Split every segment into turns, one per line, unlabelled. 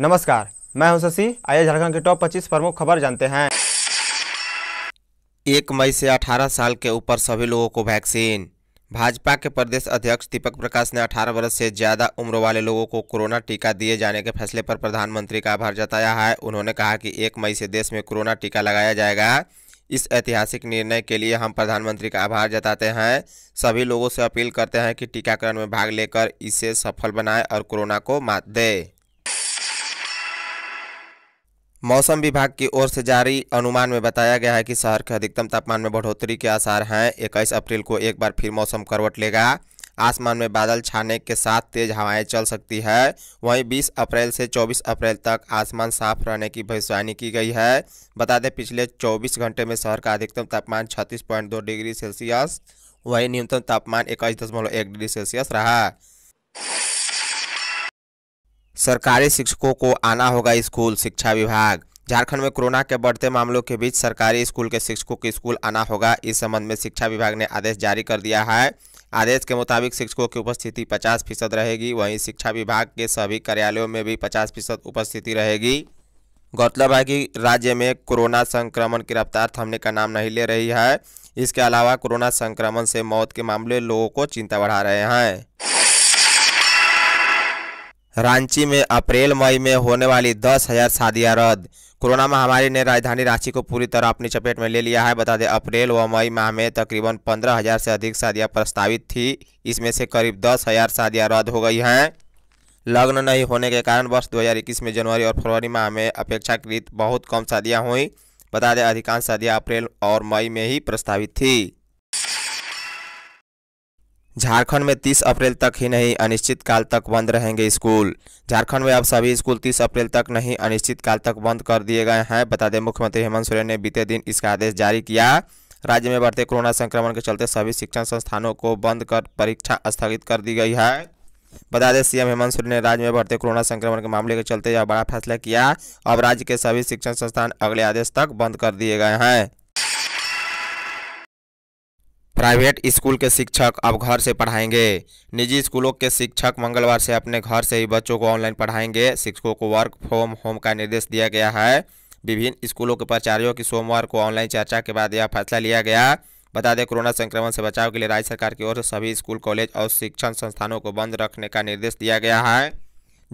नमस्कार मैं हूं शशि आइए झारखंड के टॉप 25 प्रमुख खबर जानते हैं एक मई से 18 साल के ऊपर सभी लोगों को वैक्सीन भाजपा के प्रदेश अध्यक्ष दीपक प्रकाश ने 18 वर्ष से ज़्यादा उम्र वाले लोगों को कोरोना टीका दिए जाने के फैसले पर प्रधानमंत्री का आभार जताया है उन्होंने कहा कि एक मई से देश में कोरोना टीका लगाया जाएगा इस ऐतिहासिक निर्णय के लिए हम प्रधानमंत्री का आभार जताते हैं सभी लोगों से अपील करते हैं कि टीकाकरण में भाग लेकर इसे सफल बनाए और कोरोना को मात दें मौसम विभाग की ओर से जारी अनुमान में बताया गया है कि शहर के अधिकतम तापमान में बढ़ोतरी के आसार हैं 21 अप्रैल को एक बार फिर मौसम करवट लेगा आसमान में बादल छाने के साथ तेज हवाएं चल सकती है वहीं 20 अप्रैल से 24 अप्रैल तक आसमान साफ रहने की भविष्यवाणी की गई है बता दें पिछले 24 घंटे में शहर का अधिकतम तापमान 36.2 डिग्री सेल्सियस वहीं न्यूनतम तापमान इक्कीस डिग्री सेल्सियस रहा सरकारी शिक्षकों को आना होगा स्कूल शिक्षा विभाग झारखंड में कोरोना के बढ़ते मामलों के बीच सरकारी स्कूल के शिक्षकों के स्कूल आना होगा इस संबंध में शिक्षा विभाग ने आदेश जारी कर दिया है आदेश के मुताबिक शिक्षकों की उपस्थिति 50 फीसद रहेगी वहीं शिक्षा विभाग के सभी कार्यालयों में भी 50 फीसद उपस्थिति रहेगी गौरतलब है कि राज्य में कोरोना संक्रमण की रफ्तार थमने का नाम नहीं ले रही है इसके अलावा कोरोना संक्रमण से मौत के मामले लोगों को चिंता बढ़ा रहे हैं रांची में अप्रैल मई में होने वाली दस हज़ार शादियाँ रद्द कोरोना महामारी ने राजधानी रांची को पूरी तरह अपनी चपेट में ले लिया है बता दें अप्रैल व मई माह में तकरीबन पंद्रह हज़ार से अधिक शादियाँ प्रस्तावित थी इसमें से करीब दस हज़ार शादियाँ रद्द हो गई हैं लग्न नहीं होने के कारण वर्ष दो में जनवरी और फरवरी माह में अपेक्षाकृत बहुत कम शादियाँ हुई बता दें अधिकांश शादियाँ अप्रैल और मई में ही प्रस्तावित थी झारखंड में 30 अप्रैल तक ही नहीं अनिश्चित काल तक बंद रहेंगे स्कूल झारखंड में अब सभी स्कूल 30 अप्रैल तक नहीं अनिश्चित काल तक बंद कर दिए गए हैं बता दें मुख्यमंत्री हेमंत सोरेन ने बीते दिन इसका आदेश जारी किया राज्य में बढ़ते कोरोना संक्रमण के चलते सभी शिक्षण संस्थानों को बंद कर परीक्षा स्थगित कर दी गई है बता दें सीएम हेमंत सोरेन ने राज्य में बढ़ते कोरोना संक्रमण के मामले के चलते यह बड़ा फैसला किया अब राज्य के सभी शिक्षण संस्थान अगले आदेश तक बंद कर दिए गए हैं प्राइवेट स्कूल के शिक्षक अब घर से पढ़ाएंगे निजी स्कूलों के शिक्षक मंगलवार से अपने घर से ही बच्चों को ऑनलाइन पढ़ाएंगे शिक्षकों को वर्क फ्रॉम होम का निर्देश दिया गया है विभिन्न स्कूलों के प्राचार्यों की सोमवार को ऑनलाइन चर्चा के बाद यह फैसला लिया गया बता दें कोरोना संक्रमण से बचाव के लिए राज्य सरकार की ओर से सभी स्कूल कॉलेज और शिक्षण संस्थानों को बंद रखने का निर्देश दिया गया है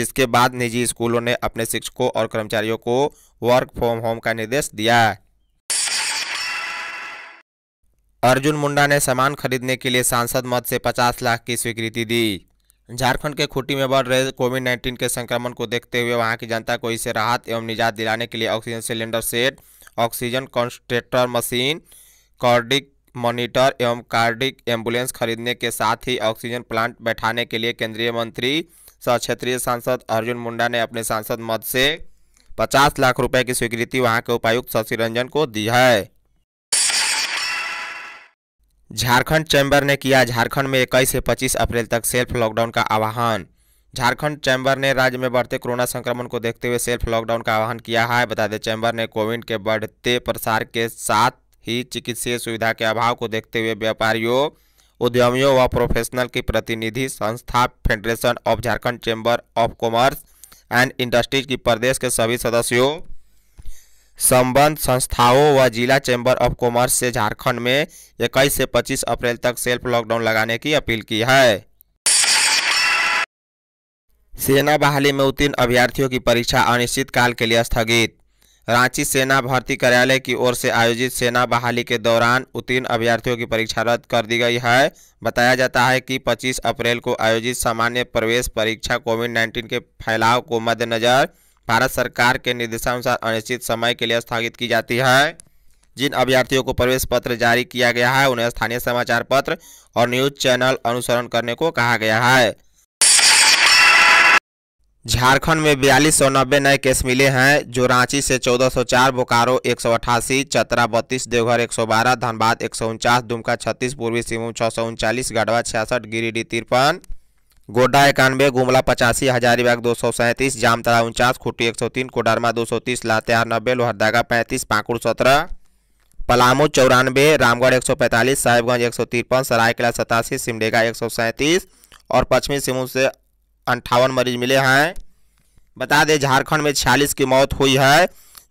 जिसके बाद निजी स्कूलों ने अपने शिक्षकों और कर्मचारियों को वर्क फ्रॉम होम का निर्देश दिया अर्जुन मुंडा ने सामान खरीदने के लिए सांसद मद से 50 लाख की स्वीकृति दी झारखंड के खूटी में बढ़ रहे कोविड 19 के संक्रमण को देखते हुए वहां की जनता को इसे राहत एवं निजात दिलाने के लिए oxygen cylinder set oxygen concentrator machine cardiac monitor एवं कार्डिक एम्बुलेंस खरीदने के साथ ही ऑक्सीजन प्लांट बैठाने के लिए केंद्रीय मंत्री सह क्षेत्रीय सांसद अर्जुन मुंडा ने अपने सांसद मद से पचास लाख रुपये की स्वीकृति वहाँ के उपायुक्त शशि रंजन को दी है झारखंड चैम्बर ने किया झारखंड में इक्कीस से 25 अप्रैल तक सेल्फ लॉकडाउन का आह्वान झारखंड चैम्बर ने राज्य में बढ़ते कोरोना संक्रमण को देखते हुए सेल्फ लॉकडाउन का आह्वान किया है बता दें चैम्बर ने कोविड के बढ़ते प्रसार के साथ ही चिकित्सीय सुविधा के अभाव को देखते हुए व्यापारियों उद्यमियों व प्रोफेशनल की प्रतिनिधि संस्था federation of Jharkhand chamber of commerce and industries की प्रदेश के सभी सदस्यों संबद्ध संस्थाओं व जिला चैम्बर ऑफ कॉमर्स से झारखंड में इक्कीस से 25 अप्रैल तक सेल्फ लॉकडाउन लगाने की अपील की है सेना बहाली में उत्तीर्ण अभ्यर्थियों की परीक्षा अनिश्चितकाल के लिए स्थगित रांची सेना भर्ती कार्यालय की ओर से आयोजित सेना बहाली के दौरान उत्तीर्ण अभ्यर्थियों की परीक्षा रद्द कर दी गई है बताया जाता है कि 25 अप्रैल को आयोजित सामान्य प्रवेश परीक्षा कोविड 19 के फैलाव को मद्देनज़र भारत सरकार के निर्देशानुसार अनिश्चित समय के लिए स्थगित की जाती है जिन अभ्यर्थियों को प्रवेश पत्र जारी किया गया है उन्हें स्थानीय समाचार पत्र और न्यूज चैनल अनुसरण करने को कहा गया है झारखंड में बयालीस सौ नब्बे नए केस मिले हैं जो रांची से 1404, बोकारो एक सौ अठासी चतरा बत्तीस देवघर 112, धनबाद एक सौ उनचास दुमका छत्तीस पूर्वी सिंहभूम छः सौ उनचालीस गढ़वा छियासठ गिरिडीह तिरपन गोड्डा इक्यानवे गुमला पचासी हजारीबाग दो सौ सैंतीस जामतरा उनचास खुट्टी एक सौ तीन कोडरमा दो सौ तीस लातेहार नब्बे लोहरदागा पैंतीस पाकुड़ सत्रह पलामू चौरानवे रामगढ़ एक सौ पैंतालीस साहिबगंज एक सौ तिरपन सरायकला सतासी सिमडेगा एक सौ सैंतीस और पश्चिमी सिंहभूम से अंठावन मरीज मिले हैं बता दें झारखंड में छियालीस की मौत हुई है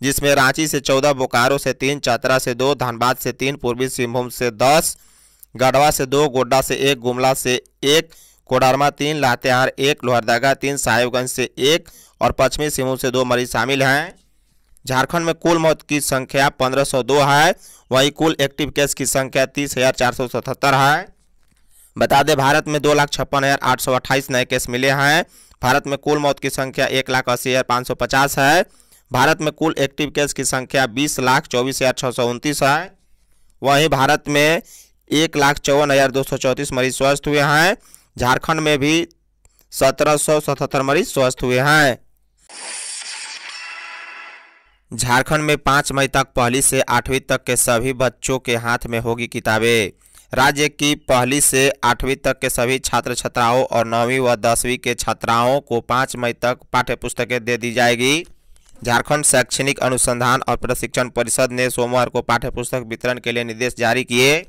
जिसमें रांची से चौदह बोकारो से तीन चतरा से दो धनबाद से तीन पूर्वी सिंहभूम से दस गढ़वा से दो गोड्डा से एक गुमला से एक कोडारमा तीन लातेहार एक लोहरदगा तीन साहेबगंज से एक और पश्चिमी सिंहभूम से दो मरीज शामिल हैं झारखंड में कुल मौत की संख्या 1502 है वहीं कुल एक्टिव केस की संख्या तीस हज़ार चार सौ सतहत्तर है बता दें भारत में दो लाख छप्पन हज़ार आठ सौ अट्ठाईस नए केस मिले हैं भारत में कुल मौत की संख्या एक लाख अस्सी हज़ार पाँच सौ पचास है भारत में कुल एक्टिव केस की संख्या बीस लाख चौबीस हज़ार छः सौ उनतीस है वहीं भारत में एक लाख चौवन हज़ार दो सौ चौंतीस मरीज स्वस्थ हुए हैं झारखंड में भी सत्रह मरीज स्वस्थ हुए हैं झारखंड में पाँच मई तक पहली से आठवीं तक के सभी बच्चों के हाथ में होगी किताबें राज्य की पहली से आठवीं तक के सभी छात्र छात्राओं और नौवीं व दसवीं के छात्राओं को पाँच मई तक पाठ्य पुस्तकें दे दी जाएगी झारखंड शैक्षणिक अनुसंधान और प्रशिक्षण परिषद ने सोमवार को पाठ्य पुस्तक वितरण के लिए निर्देश जारी किए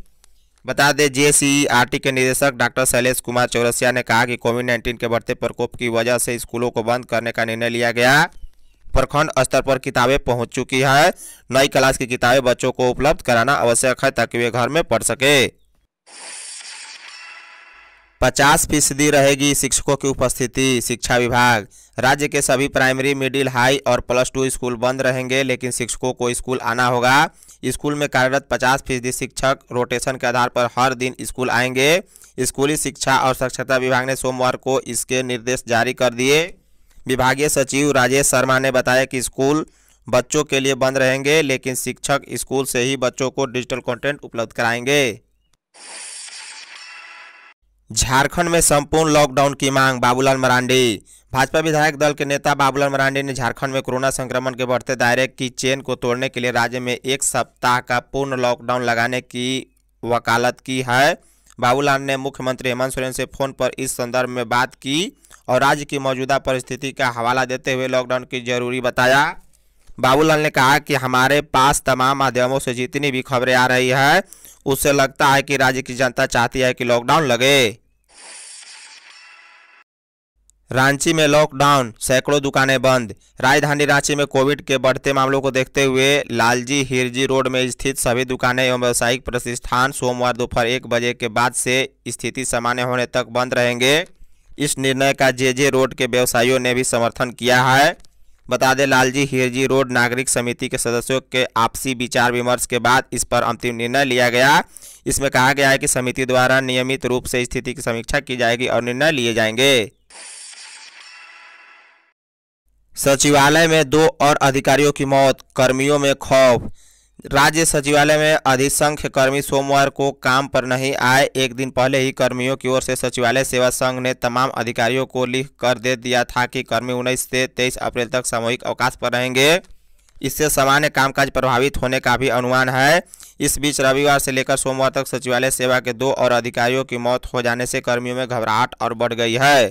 बता दें जेसीईआरटी के निदेशक डॉक्टर शैलेश कुमार चौरसिया ने कहा कि कोविड नाइन्टीन के बढ़ते प्रकोप की वजह से स्कूलों को बंद करने का निर्णय लिया गया प्रखंड स्तर पर किताबें पहुंच चुकी हैं नई क्लास की किताबें बच्चों को उपलब्ध कराना आवश्यक है ताकि वे घर में पढ़ सके पचास फीसदी रहेगी शिक्षकों की उपस्थिति शिक्षा विभाग राज्य के सभी प्राइमरी मिडिल हाई और प्लस टू स्कूल बंद रहेंगे लेकिन शिक्षकों को स्कूल आना होगा स्कूल में कार्यरत पचास फीसदी शिक्षक रोटेशन के आधार पर हर दिन स्कूल आएंगे स्कूली शिक्षा और साक्षरता विभाग ने सोमवार को इसके निर्देश जारी कर दिए विभागीय सचिव राजेश शर्मा ने बताया कि स्कूल बच्चों के लिए बंद रहेंगे लेकिन शिक्षक स्कूल से ही बच्चों को डिजिटल कंटेंट उपलब्ध कराएंगे झारखंड में संपूर्ण लॉकडाउन की मांग बाबूलाल मरांडी भाजपा विधायक दल के नेता बाबूलाल मरांडी ने झारखंड में कोरोना संक्रमण के बढ़ते दायरे की चेन को तोड़ने के लिए राज्य में एक सप्ताह का पूर्ण लॉकडाउन लगाने की वकालत की है बाबूलाल ने मुख्यमंत्री हेमंत सोरेन से फोन पर इस संदर्भ में बात की और राज्य की मौजूदा परिस्थिति का हवाला देते हुए लॉकडाउन की जरूरी बताया बाबूलाल ने कहा कि हमारे पास तमाम माध्यमों से जितनी भी खबरें आ रही है उससे लगता है कि राज्य की जनता चाहती है कि लॉकडाउन लगे रांची में लॉकडाउन सैकड़ों दुकानें बंद राजधानी रांची में कोविड के बढ़ते मामलों को देखते हुए लालजी हिरजी रोड में स्थित सभी दुकानें एवं व्यावसायिक प्रतिष्ठान सोमवार दोपहर एक बजे के बाद से स्थिति सामान्य होने तक बंद रहेंगे इस निर्णय का जे जे रोड के व्यवसायियों ने भी समर्थन किया है बता दें लालजी हिरजी रोड नागरिक समिति के सदस्यों के आपसी विचार विमर्श के बाद इस पर अंतिम निर्णय लिया गया इसमें कहा गया है कि समिति द्वारा नियमित रूप से स्थिति की समीक्षा की जाएगी और निर्णय लिए जाएंगे सचिवालय में दो और अधिकारियों की मौत कर्मियों में खौफ राज्य सचिवालय में अधिसंख्य कर्मी सोमवार को काम पर नहीं आए एक दिन पहले ही कर्मियों की ओर से सचिवालय सेवा संघ ने तमाम अधिकारियों को लिख कर दे दिया था कि कर्मी उन्नीस से तेईस अप्रैल तक सामूहिक अवकाश पर रहेंगे इससे सामान्य कामकाज प्रभावित होने का भी अनुमान है इस बीच रविवार से लेकर सोमवार तक सचिवालय सेवा के दो और अधिकारियों की मौत हो जाने से कर्मियों में घबराहट और बढ़ गई है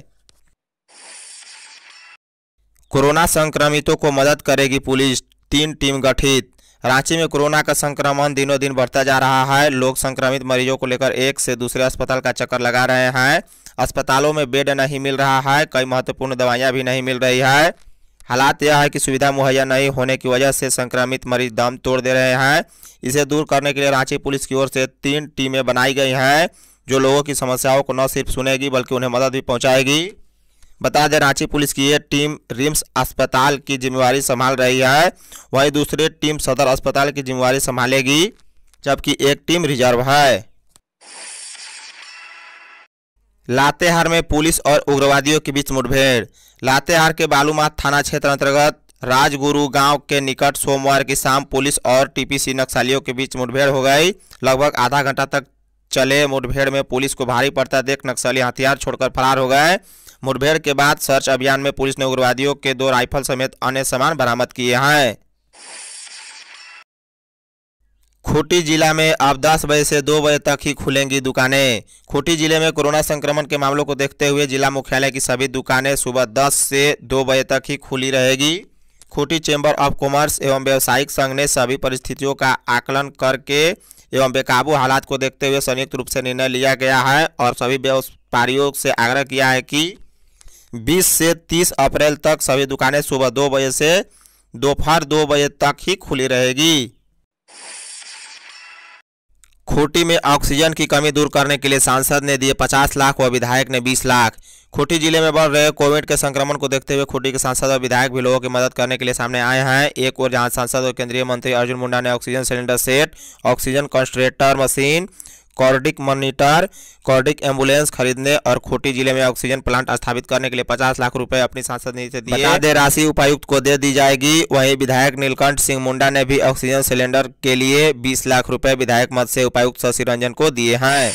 कोरोना संक्रमितों को मदद करेगी पुलिस तीन टीम गठित रांची में कोरोना का संक्रमण दिनों दिन बढ़ता जा रहा है लोग संक्रमित मरीजों को लेकर एक से दूसरे अस्पताल का चक्कर लगा रहे हैं अस्पतालों में बेड नहीं मिल रहा है कई महत्वपूर्ण दवाइयाँ भी नहीं मिल रही है हालात यह है कि सुविधा मुहैया नहीं होने की वजह से संक्रमित मरीज दम तोड़ दे रहे हैं इसे दूर करने के लिए रांची पुलिस की ओर से तीन टीमें बनाई गई हैं जो लोगों की समस्याओं को न सिर्फ सुनेगी बल्कि उन्हें मदद भी पहुँचाएगी बता दें रांची पुलिस की यह टीम रिम्स अस्पताल की जिम्मेवारी संभाल रही है वही दूसरी टीम सदर अस्पताल की जिम्मेवारी संभालेगी जबकि एक टीम रिजर्व है लातेहार में पुलिस और उग्रवादियों के बीच मुठभेड़ लातेहार के बालूमाथ थाना क्षेत्र अंतर्गत राजगुरु गांव के निकट सोमवार की शाम पुलिस और टीपीसी नक्सलियों के बीच मुठभेड़ हो गई लगभग आधा घंटा तक चले मुठभेड़ में पुलिस को भारी पड़ता देख नक्सली हथियार छोड़कर फरार हो गए मुठभेड़ के बाद सर्च अभियान में पुलिस ने उग्रवादियों के दो राइफल समेत अन्य सामान बरामद किए हैं खूंटी जिला में अब 10 बजे से 2 बजे तक ही खुलेंगी दुकानें खूंटी जिले में कोरोना संक्रमण के मामलों को देखते हुए जिला मुख्यालय की सभी दुकानें सुबह 10 से 2 बजे तक ही खुली रहेगी खूंटी चैम्बर ऑफ कॉमर्स एवं व्यावसायिक संघ ने सभी परिस्थितियों का आकलन करके एवं बेकाबू हालात को देखते हुए संयुक्त रूप से निर्णय लिया गया है और सभी व्यापारियों से आग्रह किया है कि 20 से 30 अप्रैल तक सभी दुकानें सुबह दो बजे से दोपहर दो बजे तक ही खुली रहेगी खूटी में ऑक्सीजन की कमी दूर करने के लिए सांसद ने दिए 50 लाख व विधायक ने 20 लाख खूंटी जिले में बढ़ रहे कोविड के संक्रमण को देखते हुए खूटी के सांसद और विधायक भी लोगों की मदद करने के लिए सामने आए हैं एक ओर जहां सांसद और केंद्रीय मंत्री अर्जुन मुंडा ने oxygen cylinder set oxygen concentrator machine cardiac monitor cardiac ambulance खरीदने और खोटी जिले में ऑक्सीजन प्लांट स्थापित करने के लिए 50 लाख रुपए अपनी सांसद निधि से दिए दे राशि उपायुक्त को दे दी जाएगी वहीं विधायक नीलकंठ सिंह मुंडा ने भी ऑक्सीजन सिलेंडर के लिए 20 लाख रुपए विधायक मत से उपायुक्त शशि रंजन को दिए हैं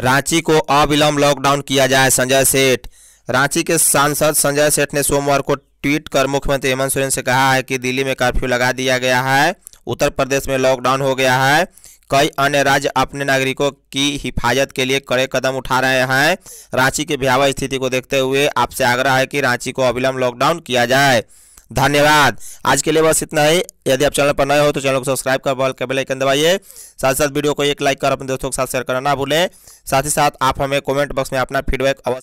रांची को अविलंब लॉकडाउन किया जाए संजय सेठ रांची के सांसद संजय सेठ ने सोमवार को ट्वीट कर मुख्यमंत्री हेमंत सोरेन से कहा है कि दिल्ली में कर्फ्यू लगा दिया गया है उत्तर प्रदेश में लॉकडाउन हो गया है कई अन्य राज्य अपने नागरिकों की हिफाजत के लिए कड़े कदम उठा रहे हैं रांची की भयावह स्थिति को देखते हुए आपसे आग्रह है कि रांची को अविलंब लॉकडाउन किया जाए धन्यवाद आज के लिए बस इतना ही यदि आप चैनल पर नए हो तो चैनल को सब्सक्राइब कर बॉल के बेलाइकन दबाइए साथ साथ वीडियो को एक लाइक कर अपने दोस्तों के साथ शेयर करना ना भूलें साथ ही साथ आप हमें कॉमेंट बॉक्स में अपना फीडबैक अवश्य